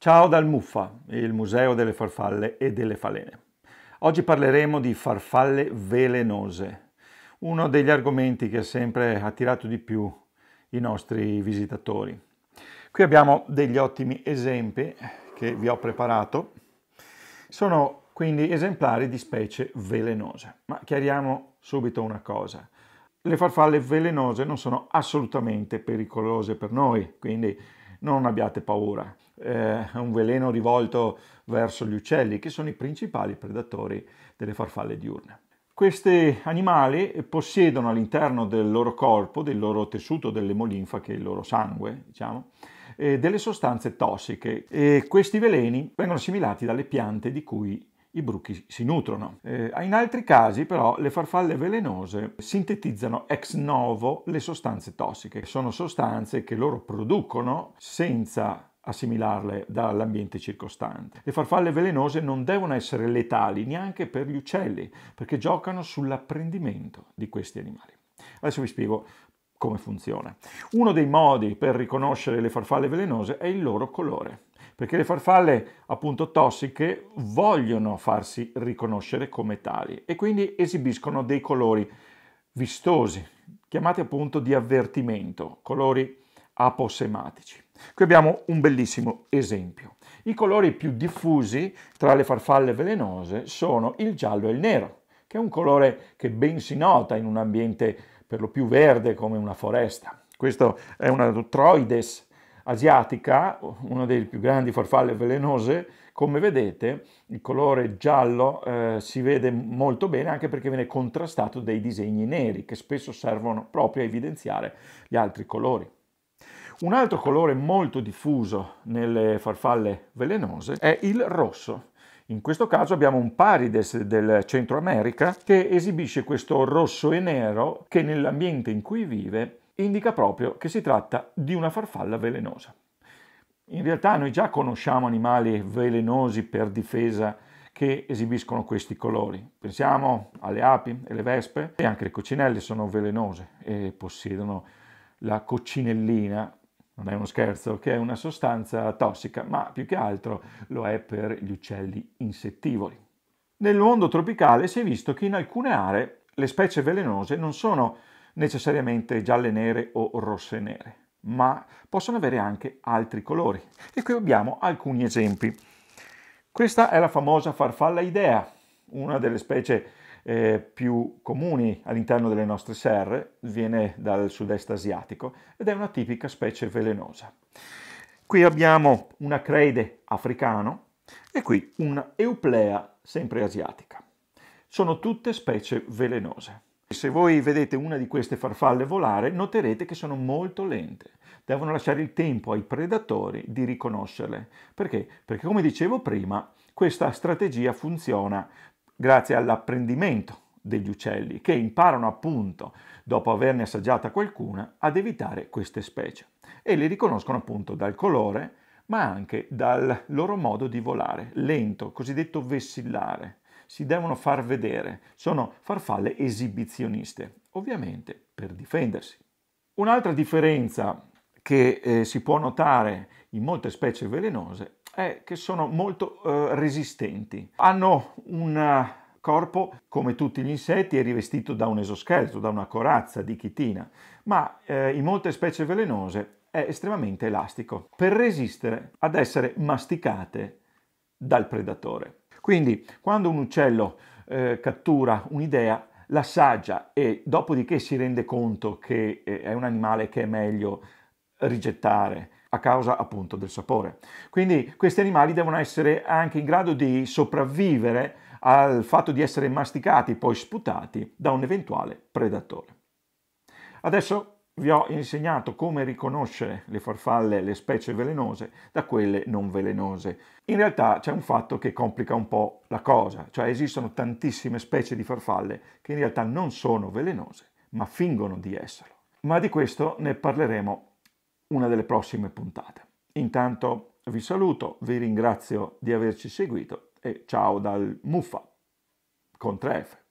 Ciao dal Muffa, il Museo delle Farfalle e delle Falene. Oggi parleremo di farfalle velenose, uno degli argomenti che ha sempre attirato di più i nostri visitatori. Qui abbiamo degli ottimi esempi che vi ho preparato. Sono quindi esemplari di specie velenose. Ma chiariamo subito una cosa. Le farfalle velenose non sono assolutamente pericolose per noi, quindi non abbiate paura. Eh, è un veleno rivolto verso gli uccelli, che sono i principali predatori delle farfalle diurne. Questi animali possiedono all'interno del loro corpo, del loro tessuto, dell'emolinfa, che è il loro sangue, diciamo, eh, delle sostanze tossiche e questi veleni vengono assimilati dalle piante di cui i bruchi si nutrono. Eh, in altri casi però le farfalle velenose sintetizzano ex novo le sostanze tossiche, sono sostanze che loro producono senza assimilarle dall'ambiente circostante. Le farfalle velenose non devono essere letali neanche per gli uccelli, perché giocano sull'apprendimento di questi animali. Adesso vi spiego come funziona. Uno dei modi per riconoscere le farfalle velenose è il loro colore perché le farfalle appunto tossiche vogliono farsi riconoscere come tali e quindi esibiscono dei colori vistosi, chiamati appunto di avvertimento, colori aposematici. Qui abbiamo un bellissimo esempio. I colori più diffusi tra le farfalle velenose sono il giallo e il nero, che è un colore che ben si nota in un ambiente per lo più verde come una foresta. Questo è un Troides asiatica, una delle più grandi farfalle velenose, come vedete il colore giallo eh, si vede molto bene anche perché viene contrastato dai disegni neri che spesso servono proprio a evidenziare gli altri colori. Un altro colore molto diffuso nelle farfalle velenose è il rosso. In questo caso abbiamo un Parides del Centro America che esibisce questo rosso e nero che nell'ambiente in cui vive indica proprio che si tratta di una farfalla velenosa. In realtà noi già conosciamo animali velenosi per difesa che esibiscono questi colori. Pensiamo alle api e alle vespe e anche le coccinelle sono velenose e possiedono la coccinellina, non è uno scherzo, che è una sostanza tossica, ma più che altro lo è per gli uccelli insettivori. Nel mondo tropicale si è visto che in alcune aree le specie velenose non sono necessariamente gialle nere o rosse nere, ma possono avere anche altri colori. E qui abbiamo alcuni esempi. Questa è la famosa farfalla idea, una delle specie eh, più comuni all'interno delle nostre serre, viene dal sud-est asiatico ed è una tipica specie velenosa. Qui abbiamo un acreide africano e qui una euplea sempre asiatica. Sono tutte specie velenose. Se voi vedete una di queste farfalle volare, noterete che sono molto lente. Devono lasciare il tempo ai predatori di riconoscerle. Perché? Perché come dicevo prima, questa strategia funziona grazie all'apprendimento degli uccelli che imparano appunto, dopo averne assaggiata qualcuna, ad evitare queste specie e le riconoscono appunto dal colore ma anche dal loro modo di volare, lento, cosiddetto vessillare si devono far vedere, sono farfalle esibizioniste, ovviamente per difendersi. Un'altra differenza che eh, si può notare in molte specie velenose è che sono molto eh, resistenti. Hanno un eh, corpo, come tutti gli insetti, è rivestito da un esoscheletro, da una corazza di chitina, ma eh, in molte specie velenose è estremamente elastico per resistere ad essere masticate dal predatore. Quindi quando un uccello eh, cattura un'idea, l'assaggia e dopodiché si rende conto che eh, è un animale che è meglio rigettare a causa appunto del sapore. Quindi questi animali devono essere anche in grado di sopravvivere al fatto di essere masticati, poi sputati da un eventuale predatore. Adesso vi ho insegnato come riconoscere le farfalle, le specie velenose, da quelle non velenose. In realtà c'è un fatto che complica un po' la cosa, cioè esistono tantissime specie di farfalle che in realtà non sono velenose, ma fingono di esserlo. Ma di questo ne parleremo una delle prossime puntate. Intanto vi saluto, vi ringrazio di averci seguito e ciao dal Muffa con 3F.